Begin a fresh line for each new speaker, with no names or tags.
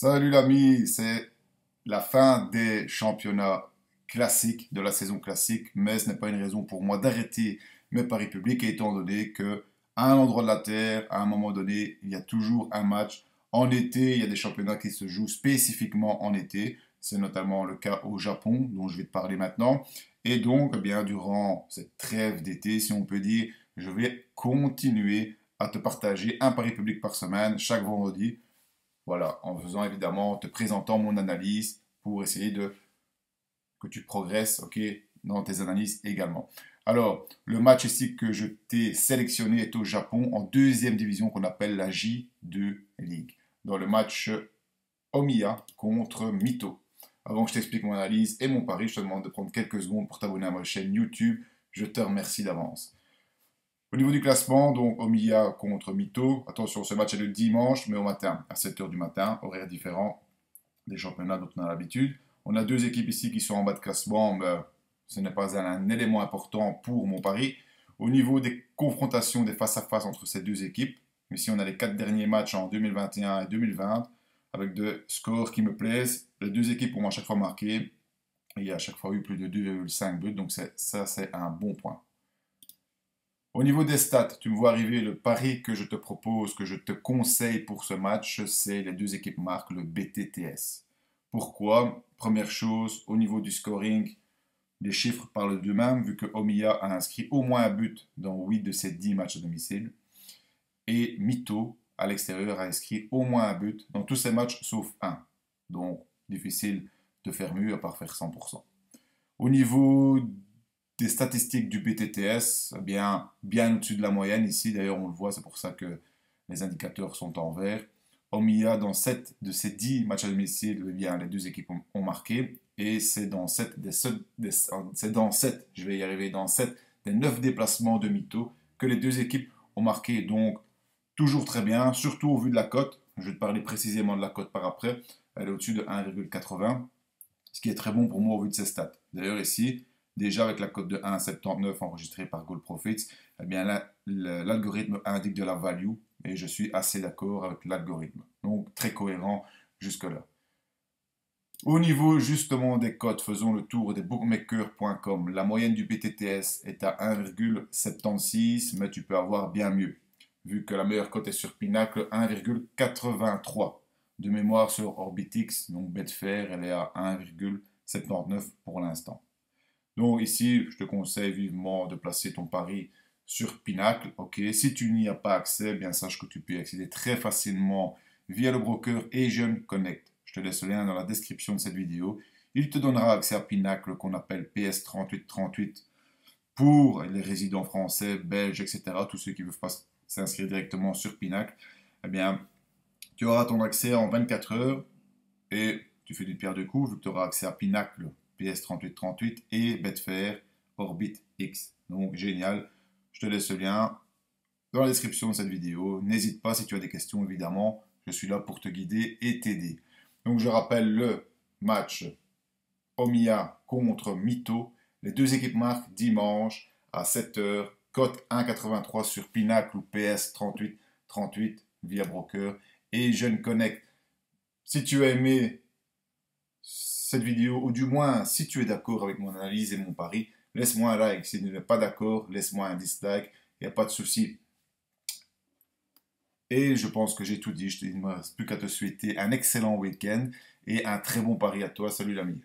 Salut l'ami, c'est la fin des championnats classiques, de la saison classique, mais ce n'est pas une raison pour moi d'arrêter mes paris publics, étant donné que à un endroit de la Terre, à un moment donné, il y a toujours un match. En été, il y a des championnats qui se jouent spécifiquement en été. C'est notamment le cas au Japon, dont je vais te parler maintenant. Et donc, eh bien, durant cette trêve d'été, si on peut dire, je vais continuer à te partager un pari public par semaine chaque vendredi voilà, en faisant évidemment, te présentant mon analyse pour essayer de que tu progresses, ok, dans tes analyses également. Alors, le match ici que je t'ai sélectionné est au Japon en deuxième division qu'on appelle la J2 League. Dans le match Omiya contre Mito. Avant que je t'explique mon analyse et mon pari, je te demande de prendre quelques secondes pour t'abonner à ma chaîne YouTube. Je te remercie d'avance. Au niveau du classement, donc Omiya contre Mito. Attention, ce match est le dimanche, mais au matin, à 7h du matin, horaire différent des championnats dont on a l'habitude. On a deux équipes ici qui sont en bas de classement, mais ce n'est pas un, élément important pour mon pari. Au niveau des confrontations, des face-à-face entre ces deux équipes, ici on a les quatre derniers matchs en 2021 et 2020, avec deux scores qui me plaisent. Les deux équipes ont à chaque fois marqué, et il y a à chaque fois eu plus de 2,5 buts, donc ça c'est un bon point. Au niveau des stats, tu me vois arriver le pari que je te propose, que je te conseille pour ce match, c'est les deux équipes marquent le BTTS. Pourquoi Première chose, au niveau du scoring, les chiffres parlent d'eux-mêmes, vu que Omiya a inscrit au moins un but dans 8 de ses 10 matchs à domicile. Et Mito, à l'extérieur, a inscrit au moins un but dans tous ses matchs sauf un. Donc, difficile de faire mieux à part faire 100%. Au niveau des statistiques du BTTS, eh bien, bien au-dessus de la moyenne ici. D'ailleurs, on le voit, c'est pour ça que les indicateurs sont en vert. Omia, dans 7 de ces 10 matchs à domicile, eh bien, les deux équipes ont, marqué. Et c'est dans 7 des, des c'est dans 7, je vais y arriver, dans 7 des 9 déplacements de Mito que les deux équipes ont marqué. Donc, toujours très bien, surtout au vu de la cote. Je vais te parler précisément de la cote par après. Elle est au-dessus de 1,80, ce qui est très bon pour moi au vu de ces stats. D'ailleurs, ici, Déjà avec la cote de 1,79 enregistrée par Gold Profits, eh bien l'algorithme indique de la value et je suis assez d'accord avec l'algorithme. Donc très cohérent jusque-là. Au niveau justement des cotes, faisons le tour des bookmakers.com. La moyenne du BTTS est à 1,76, mais tu peux avoir bien mieux, vu que la meilleure cote est sur Pinnacle, 1,83. De mémoire sur Orbitix, donc Betfair, elle est à 1,79 pour l'instant. Donc ici, je te conseille vivement de placer ton pari sur Pinacle. Ok, si tu n'y as pas accès, bien sache que tu peux y accéder très facilement via le broker Asian Connect. Je te laisse le lien dans la description de cette vidéo. Il te donnera accès à Pinacle qu'on appelle PS3838 pour les résidents français, belges, etc. Tous ceux qui ne veulent pas s'inscrire directement sur Pinacle. Eh bien, tu auras ton accès en 24 heures et tu fais du pierre de coups vu tu auras accès à Pinacle PS3838 et Betfair Orbit X. Donc génial. Je te laisse le lien dans la description de cette vidéo. N'hésite pas si tu as des questions, évidemment. Je suis là pour te guider et t'aider. Donc je rappelle le match Omiya contre Mito. Les deux équipes marquent dimanche à 7h. Cote 1,83 sur Pinacle ou PS 3838 38 via broker. Et Jeune Connect. Si tu as aimé cette vidéo, ou du moins, si tu es d'accord avec mon analyse et mon pari, laisse-moi un like. Si tu n'es pas d'accord, laisse-moi un dislike. Il n'y a pas de souci. Et je pense que j'ai tout dit. Je ne me reste plus qu'à te souhaiter un excellent week-end et un très bon pari à toi. Salut l'ami.